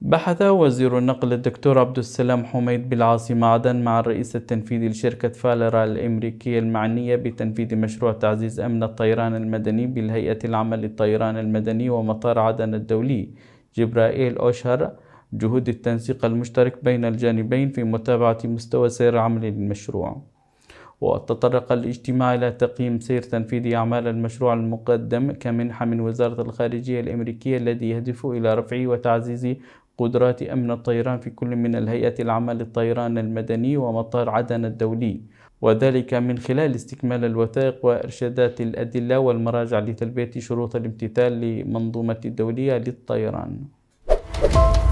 بحث وزير النقل الدكتور عبد السلام حميد بالعاصمة عدن مع الرئيس التنفيذي لشركة فالرا الأمريكية المعنية بتنفيذ مشروع تعزيز أمن الطيران المدني بالهيئة العامة للطيران المدني ومطار عدن الدولي جبرائيل أوشهر جهود التنسيق المشترك بين الجانبين في متابعة مستوى سير عمل المشروع وتطرق الاجتماع إلى تقييم سير تنفيذ أعمال المشروع المقدم كمنحة من وزارة الخارجية الأمريكية الذي يهدف إلى رفع وتعزيز قدرات أمن الطيران في كل من الهيئة العامة للطيران المدني ومطار عدن الدولي وذلك من خلال استكمال الوثائق وإرشادات الأدلة والمراجع لتلبية شروط الامتثال لمنظومة الدولية للطيران.